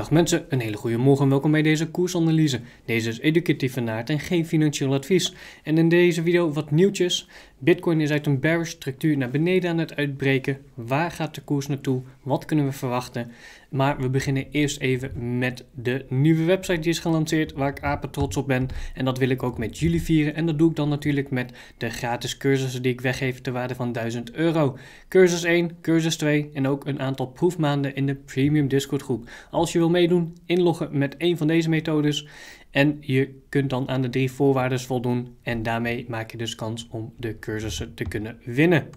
Dag mensen, een hele goede morgen en welkom bij deze koersanalyse. Deze is educatief van aard en geen financieel advies. En in deze video wat nieuwtjes. Bitcoin is uit een bearish structuur naar beneden aan het uitbreken. Waar gaat de koers naartoe? Wat kunnen we verwachten? Maar we beginnen eerst even met de nieuwe website die is gelanceerd, waar ik apen trots op ben. En dat wil ik ook met jullie vieren. En dat doe ik dan natuurlijk met de gratis cursussen die ik weggeef ter waarde van 1000 euro. Cursus 1, cursus 2 en ook een aantal proefmaanden in de premium Discord groep. Als je wil meedoen, inloggen met een van deze methodes. En je kunt dan aan de drie voorwaarden voldoen en daarmee maak je dus kans om de cursussen te kunnen winnen.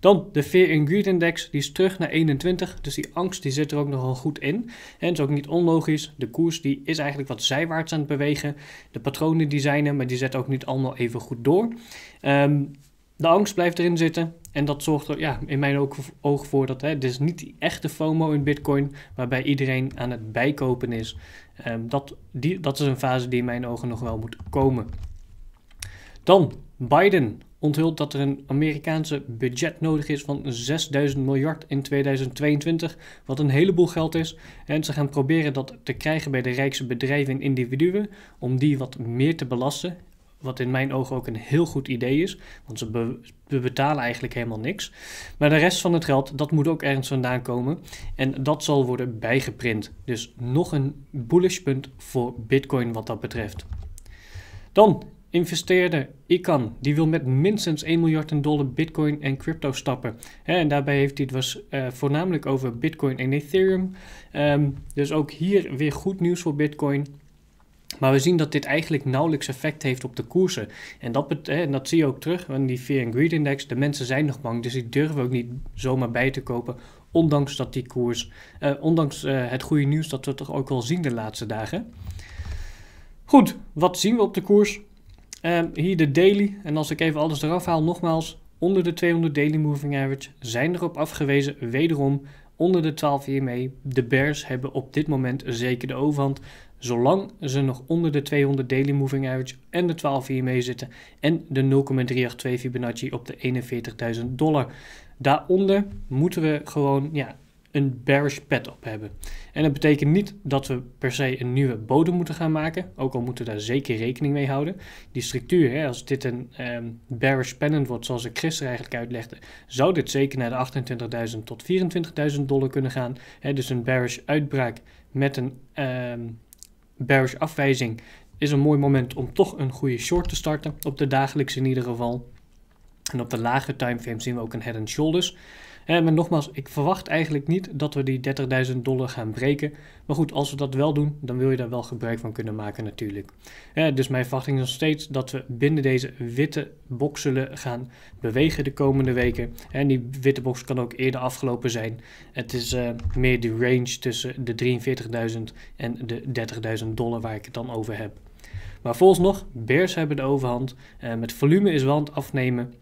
Dan de Fear and Greed Index, die is terug naar 21, dus die angst die zit er ook nogal goed in. En is ook niet onlogisch, de koers die is eigenlijk wat zijwaarts aan het bewegen. De patronen die zijn er, maar die zetten ook niet allemaal even goed door. Ehm, de angst blijft erin zitten, en dat zorgt er ja, in mijn oog voor dat het dit is niet die echte FOMO in Bitcoin, waarbij iedereen aan het bijkopen is. Ehm, dat, die, dat is een fase die in mijn ogen nog wel moet komen. Dan Biden onthult dat er een Amerikaanse budget nodig is van 6000 miljard in 2022, wat een heleboel geld is. En ze gaan proberen dat te krijgen bij de rijkste bedrijven en individuen, om die wat meer te belasten. Wat in mijn ogen ook een heel goed idee is. Want ze we betalen eigenlijk helemaal niks. Maar de rest van het geld, dat moet ook ergens vandaan komen. En dat zal worden bijgeprint. Dus nog een bullish punt voor Bitcoin wat dat betreft. Dan investeerde Ican, die wil met minstens 1 miljard in dollar bitcoin en crypto stappen. En daarbij heeft hij het was, eh, voornamelijk over bitcoin en ethereum. Ehm, dus ook hier weer goed nieuws voor bitcoin. Maar we zien dat dit eigenlijk nauwelijks effect heeft op de koersen. En dat, dat zie je ook terug in die Fear and Greed Index. De mensen zijn nog bang, dus die durven ook niet zomaar bij te kopen. Ondanks dat die koers, eh, ondanks eh, het goede nieuws dat we toch ook wel zien de laatste dagen. Goed, wat zien we op de koers? Ehm, hier de daily. En als ik even alles eraf haal, nogmaals. Onder de 200 daily moving average zijn erop afgewezen, wederom onder de 12 hiermee. E. De Bears hebben op dit moment zeker de overhand zolang ze nog onder de 200 daily moving average en de 12 hiermee zitten en de 0,382 Fibonacci op de 41.000 dollar. Daaronder moeten we gewoon ja, een bearish pad op hebben. En dat betekent niet dat we per se een nieuwe bodem moeten gaan maken, ook al moeten we daar zeker rekening mee houden. Die structuur, hè, als dit een ehm, bearish pennant wordt, zoals ik gisteren eigenlijk uitlegde, zou dit zeker naar de 28.000 tot 24.000 dollar kunnen gaan. Hè, dus een bearish uitbraak met een ehm, bearish afwijzing is een mooi moment om toch een goede short te starten. Op de dagelijkse in ieder geval. En op de lage timeframe zien we ook een head and shoulders maar nogmaals, ik verwacht eigenlijk niet dat we die 30.000 dollar gaan breken. Maar goed, als we dat wel doen, dan wil je daar wel gebruik van kunnen maken natuurlijk. dus mijn verwachting is nog steeds dat we binnen deze witte box zullen gaan bewegen de komende weken. En die witte box kan ook eerder afgelopen zijn. Het is eh, meer de range tussen de 43.000 en de 30.000 dollar waar ik het dan over heb. Maar volgens nog, bears hebben de overhand. Eh, met volume is wel aan het afnemen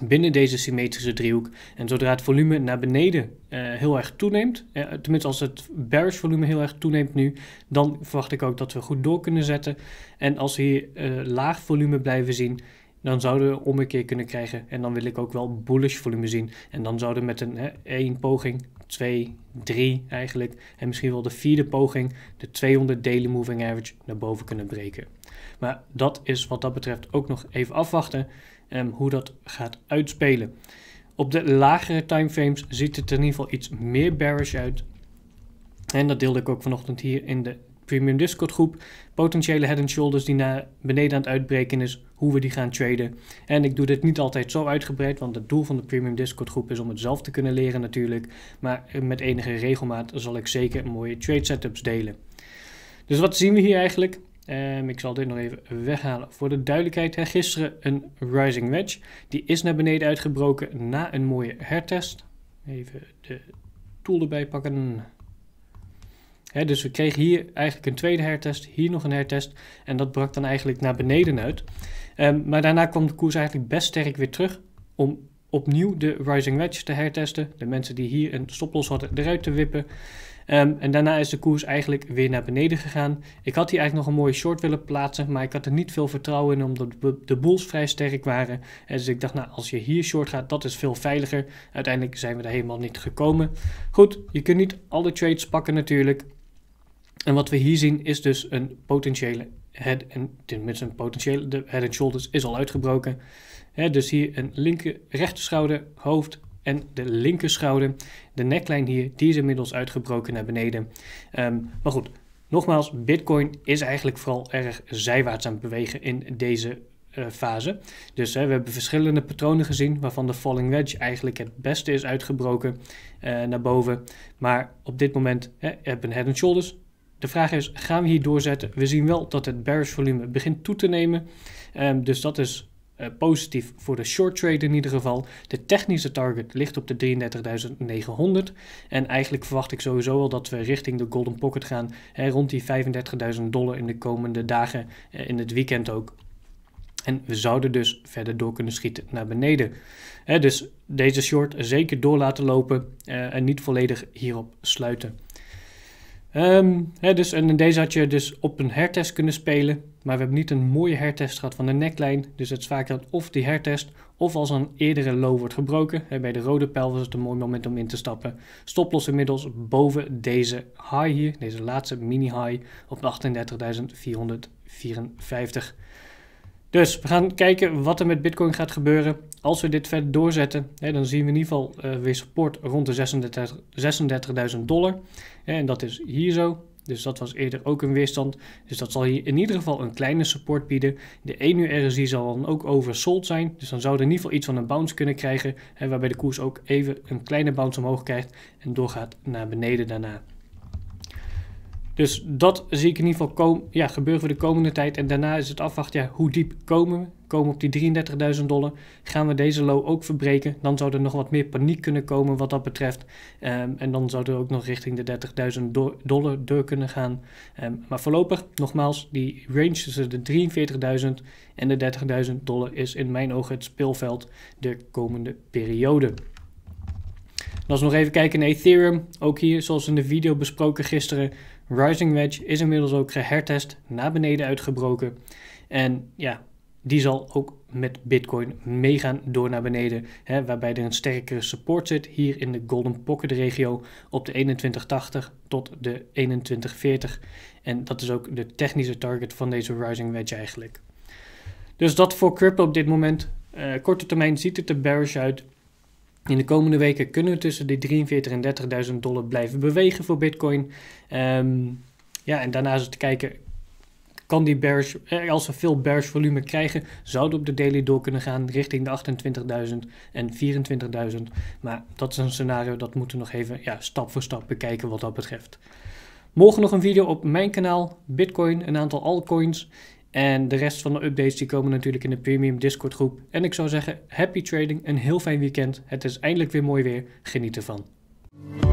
binnen deze symmetrische driehoek. En zodra het volume naar beneden eh, heel erg toeneemt, eh, tenminste als het bearish volume heel erg toeneemt nu, dan verwacht ik ook dat we goed door kunnen zetten. En als we hier eh, laag volume blijven zien, dan zouden we ommekeer kunnen krijgen. En dan wil ik ook wel bullish volume zien. En dan zouden we met een hè, één poging, twee, drie eigenlijk, en misschien wel de vierde poging, de 200 daily moving average naar boven kunnen breken. Maar dat is wat dat betreft ook nog even afwachten um, hoe dat gaat uitspelen. Op de lagere timeframes ziet het er in ieder geval iets meer bearish uit. En dat deelde ik ook vanochtend hier in de Premium Discord groep. Potentiële head and shoulders die naar beneden aan het uitbreken is, hoe we die gaan traden. En ik doe dit niet altijd zo uitgebreid, want het doel van de Premium Discord groep is om het zelf te kunnen leren natuurlijk. Maar met enige regelmaat zal ik zeker mooie trade setups delen. Dus wat zien we hier eigenlijk? Ehm, ik zal dit nog even weghalen. Voor de duidelijkheid, gisteren een rising wedge. Die is naar beneden uitgebroken na een mooie hertest. Even de tool erbij pakken. Hè, dus we kregen hier eigenlijk een tweede hertest, hier nog een hertest. En dat brak dan eigenlijk naar beneden uit. Ehm, maar daarna kwam de koers eigenlijk best sterk weer terug om opnieuw de rising wedge te hertesten. De mensen die hier een stoploss hadden eruit te wippen. Ehm, en daarna is de koers eigenlijk weer naar beneden gegaan. Ik had hier eigenlijk nog een mooie short willen plaatsen, maar ik had er niet veel vertrouwen in omdat de bulls vrij sterk waren. En eh, dus ik dacht, nou, als je hier short gaat, dat is veel veiliger. Uiteindelijk zijn we er helemaal niet gekomen. Goed, je kunt niet alle trades pakken natuurlijk. En wat we hier zien is dus een potentiële head en tenminste een potentiële de head and shoulders is al uitgebroken. dus hier een linker rechterschouder, hoofd, en de linkerschouder. De neklijn hier, die is inmiddels uitgebroken naar beneden. Ehm, maar goed, nogmaals, Bitcoin is eigenlijk vooral erg zijwaarts aan het bewegen in deze eh, fase. Dus hè, we hebben verschillende patronen gezien, waarvan de falling wedge eigenlijk het beste is uitgebroken eh, naar boven. Maar op dit moment hè, we head and shoulders. De vraag is, gaan we hier doorzetten? We zien wel dat het bearish volume begint toe te nemen. Ehm, dus dat is eh, positief voor de short trade in ieder geval. De technische target ligt op de 33.900. En eigenlijk verwacht ik sowieso wel dat we richting de golden pocket gaan. Hè, rond die 35.000 dollar in de komende dagen, uh, in het weekend ook. En we zouden dus verder door kunnen schieten naar beneden. Hè, dus deze short zeker door laten lopen eh, en niet volledig hierop sluiten. Ehm, dus, en deze had je dus op een hertest kunnen spelen. Maar we hebben niet een mooie hertest gehad van de neklijn. Dus het is vaak dat of die hertest of als een eerdere low wordt gebroken. bij de rode pijl was het een mooi moment om in te stappen. Stoploss inmiddels boven deze high hier. Deze laatste mini high op 38.454. Dus we gaan kijken wat er met Bitcoin gaat gebeuren. Als we dit verder doorzetten, hè, dan zien we in ieder geval eh, weer support rond de 36.000 dollar. En dat is hier zo. Dus dat was eerder ook een weerstand. Dus dat zal hier in ieder geval een kleine support bieden. De 1 e uur RSI zal dan ook oversold zijn. Dus dan zou er in ieder geval iets van een bounce kunnen krijgen. Hè, waarbij de koers ook even een kleine bounce omhoog krijgt en doorgaat naar beneden daarna. Dus dat zie ik in ieder geval ja, gebeuren voor de komende tijd. En daarna is het afwachten, ja, hoe diep komen we? Komen we op die 33.000 dollar? Gaan we deze low ook verbreken? Dan zou er nog wat meer paniek kunnen komen wat dat betreft. Ehm, en dan zouden we ook nog richting de 30.000 dollar door kunnen gaan. Ehm, maar voorlopig, nogmaals, die range tussen de 43.000 en de 30.000 dollar is in mijn ogen het speelveld de komende periode. Dan als we nog even kijken naar Ethereum, ook hier zoals in de video besproken gisteren, Rising Wedge is inmiddels ook gehertest, naar beneden uitgebroken. En ja, die zal ook met Bitcoin meegaan door naar beneden. Hè, waarbij er een sterkere support zit hier in de Golden Pocket regio op de 2180 tot de 2140. En dat is ook de technische target van deze Rising Wedge eigenlijk. Dus dat voor crypto op dit moment. Eh, korte termijn ziet het er bearish uit. In de komende weken kunnen we tussen de 43.000 en 30.000 dollar blijven bewegen voor Bitcoin. Ehm, ja, en daarnaast te kijken, kan die bearish, eh, als we veel bearish volume krijgen, zouden op de daily door kunnen gaan richting de 28.000 en 24.000. Maar dat is een scenario dat moeten we nog even ja, stap voor stap bekijken wat dat betreft. Morgen nog een video op mijn kanaal, Bitcoin, een aantal altcoins. En de rest van de updates die komen natuurlijk in de Premium Discord groep. En ik zou zeggen, happy trading, een heel fijn weekend. Het is eindelijk weer mooi weer. Geniet ervan.